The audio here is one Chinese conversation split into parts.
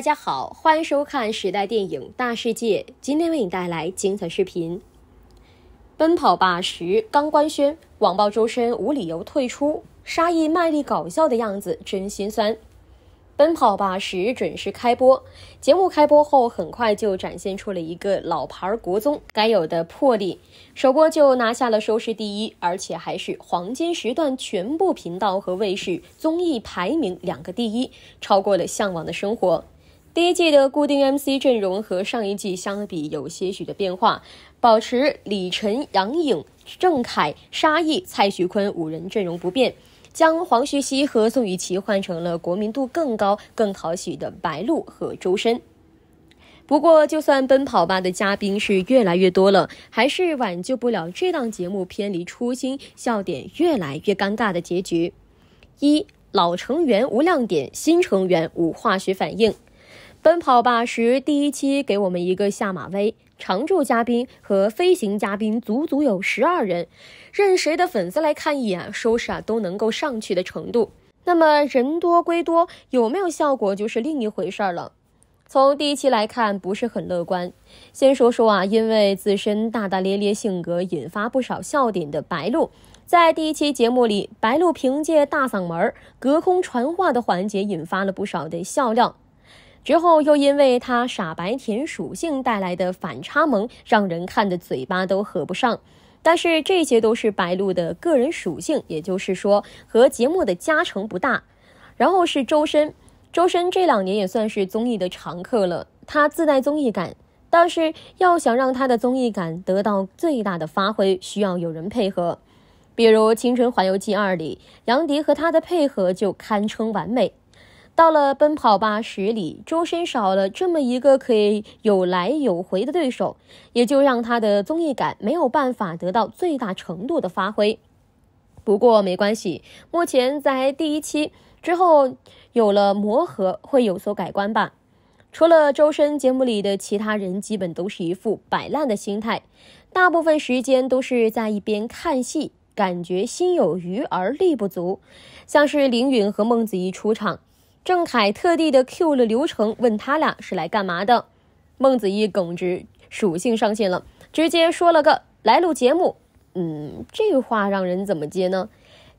大家好，欢迎收看《时代电影大世界》，今天为你带来精彩视频。《奔跑吧》十刚官宣，网曝周深无理由退出，沙溢卖力搞笑的样子真心酸。《奔跑吧》十准时开播，节目开播后很快就展现出了一个老牌国综该有的魄力，首播就拿下了收视第一，而且还是黄金时段全部频道和卫视综艺排名两个第一，超过了《向往的生活》。第一季的固定 MC 阵容和上一季相比有些许的变化，保持李晨、杨颖、郑恺、沙溢、蔡徐坤五人阵容不变，将黄旭熙和宋雨琦换成了国民度更高、更讨喜的白鹿和周深。不过，就算《奔跑吧》的嘉宾是越来越多了，还是挽救不了这档节目偏离初心、笑点越来越尴尬的结局。一老成员无亮点，新成员无化学反应。奔跑吧时第一期给我们一个下马威，常驻嘉宾和飞行嘉宾足足有十二人，任谁的粉丝来看一眼，收视啊都能够上去的程度。那么人多归多，有没有效果就是另一回事儿了。从第一期来看，不是很乐观。先说说啊，因为自身大大咧咧性格引发不少笑点的白鹿，在第一期节目里，白鹿凭借大嗓门隔空传话的环节，引发了不少的笑料。之后又因为他傻白甜属性带来的反差萌，让人看的嘴巴都合不上。但是这些都是白鹿的个人属性，也就是说和节目的加成不大。然后是周深，周深这两年也算是综艺的常客了，他自带综艺感，但是要想让他的综艺感得到最大的发挥，需要有人配合。比如《青春环游记二》里，杨迪和他的配合就堪称完美。到了《奔跑吧》十里，周深少了这么一个可以有来有回的对手，也就让他的综艺感没有办法得到最大程度的发挥。不过没关系，目前在第一期之后有了磨合，会有所改观吧。除了周深，节目里的其他人基本都是一副摆烂的心态，大部分时间都是在一边看戏，感觉心有余而力不足，像是林允和孟子义出场。郑恺特地的 Q 了刘成，问他俩是来干嘛的。孟子义耿直属性上线了，直接说了个来录节目。嗯，这话让人怎么接呢？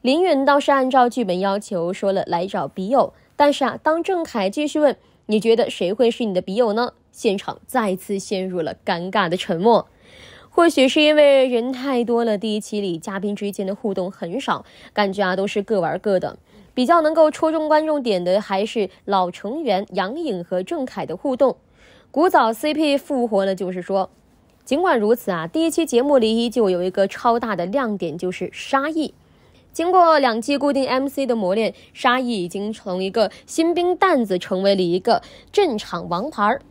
林允倒是按照剧本要求说了来找笔友，但是啊，当郑恺继续问你觉得谁会是你的笔友呢？现场再次陷入了尴尬的沉默。或许是因为人太多了，第一期里嘉宾之间的互动很少，感觉啊都是各玩各的。比较能够戳中观众点的还是老成员杨颖和郑恺的互动，古早 CP 复活了。就是说，尽管如此啊，第一期节目里依旧有一个超大的亮点，就是沙溢。经过两季固定 MC 的磨练，沙溢已经从一个新兵蛋子成为了一个正场王牌儿。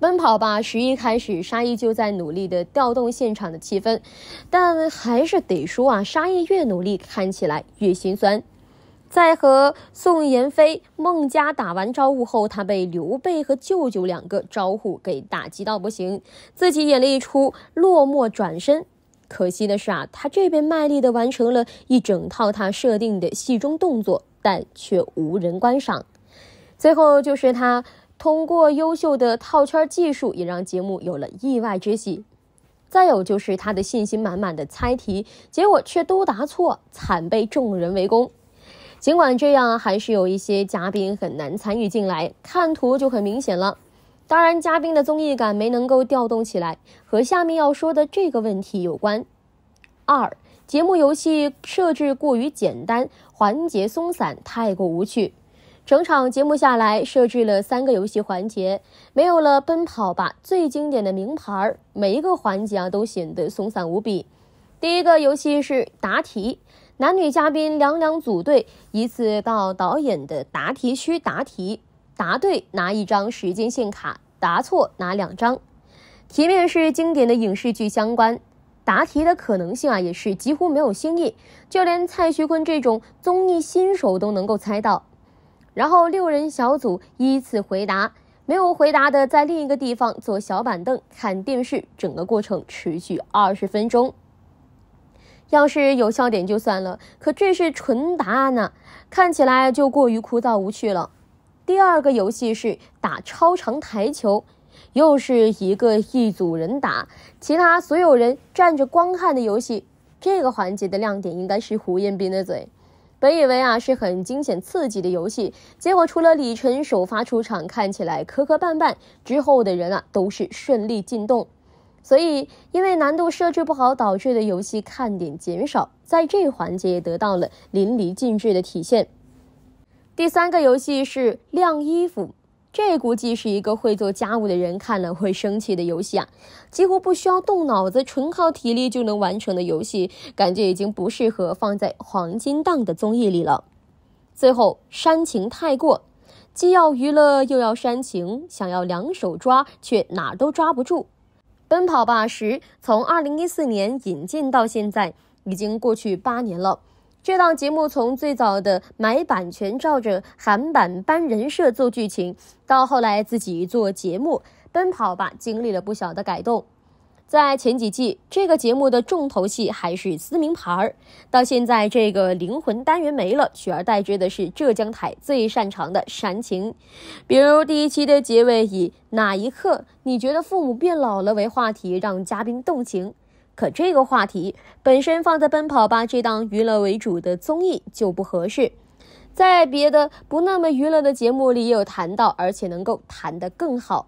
奔跑吧十一开始，沙溢就在努力的调动现场的气氛，但还是得说啊，沙溢越努力，看起来越心酸。在和宋妍霏、孟佳打完招呼后，他被刘备和舅舅两个招呼给打击到不行，自己演了一出落寞转身。可惜的是啊，他这边卖力的完成了一整套他设定的戏中动作，但却无人观赏。最后就是他通过优秀的套圈技术，也让节目有了意外之喜。再有就是他的信心满满的猜题，结果却都答错，惨被众人围攻。尽管这样，还是有一些嘉宾很难参与进来。看图就很明显了。当然，嘉宾的综艺感没能够调动起来，和下面要说的这个问题有关。二，节目游戏设置过于简单，环节松散，太过无趣。整场节目下来，设置了三个游戏环节，没有了奔跑吧最经典的名牌，每一个环节啊都显得松散无比。第一个游戏是答题。男女嘉宾两两组队，依次到导演的答题区答题，答对拿一张时间线卡，答错拿两张。题面是经典的影视剧相关，答题的可能性啊也是几乎没有新意，就连蔡徐坤这种综艺新手都能够猜到。然后六人小组依次回答，没有回答的在另一个地方坐小板凳看电视，整个过程持续二十分钟。要是有笑点就算了，可这是纯答案啊，看起来就过于枯燥无趣了。第二个游戏是打超长台球，又是一个一组人打，其他所有人站着观看的游戏。这个环节的亮点应该是胡彦斌的嘴。本以为啊是很惊险刺激的游戏，结果除了李晨首发出场看起来磕磕绊绊之后的人啊，都是顺利进洞。所以，因为难度设置不好导致的游戏看点减少，在这环节也得到了淋漓尽致的体现。第三个游戏是晾衣服，这估计是一个会做家务的人看了会生气的游戏啊！几乎不需要动脑子，纯靠体力就能完成的游戏，感觉已经不适合放在黄金档的综艺里了。最后，煽情太过，既要娱乐又要煽情，想要两手抓却哪都抓不住。奔跑吧！十从二零一四年引进到现在，已经过去八年了。这档节目从最早的买版权照着韩版搬人设做剧情，到后来自己做节目《奔跑吧》，经历了不小的改动。在前几季，这个节目的重头戏还是撕名牌儿。到现在，这个灵魂单元没了，取而代之的是浙江台最擅长的煽情，比如第一期的结尾以“哪一刻你觉得父母变老了”为话题，让嘉宾动情。可这个话题本身放在《奔跑吧》这档娱乐为主的综艺就不合适，在别的不那么娱乐的节目里也有谈到，而且能够谈得更好。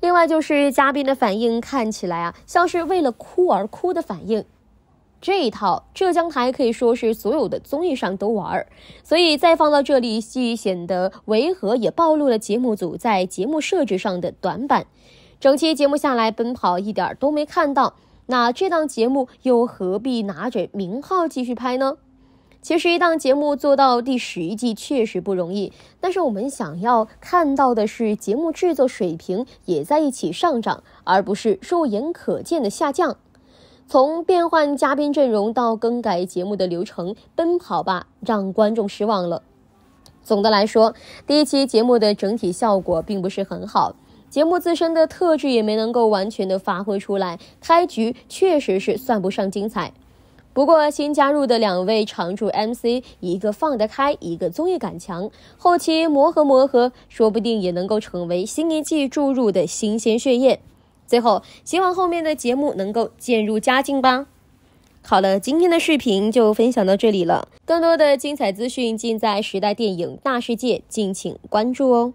另外就是嘉宾的反应，看起来啊像是为了哭而哭的反应。这一套浙江台可以说是所有的综艺上都玩，所以再放到这里既显得违和，也暴露了节目组在节目设置上的短板。整期节目下来，奔跑一点都没看到，那这档节目又何必拿着名号继续拍呢？其实一档节目做到第十一季确实不容易，但是我们想要看到的是节目制作水平也在一起上涨，而不是肉眼可见的下降。从变换嘉宾阵容到更改节目的流程，《奔跑吧》让观众失望了。总的来说，第一期节目的整体效果并不是很好，节目自身的特质也没能够完全的发挥出来，开局确实是算不上精彩。不过新加入的两位常驻 MC，一个放得开，一个综艺感强，后期磨合磨合，说不定也能够成为新一季注入的新鲜血液。最后，希望后面的节目能够渐入佳境吧。好了，今天的视频就分享到这里了，更多的精彩资讯尽在《时代电影大世界》，敬请关注哦。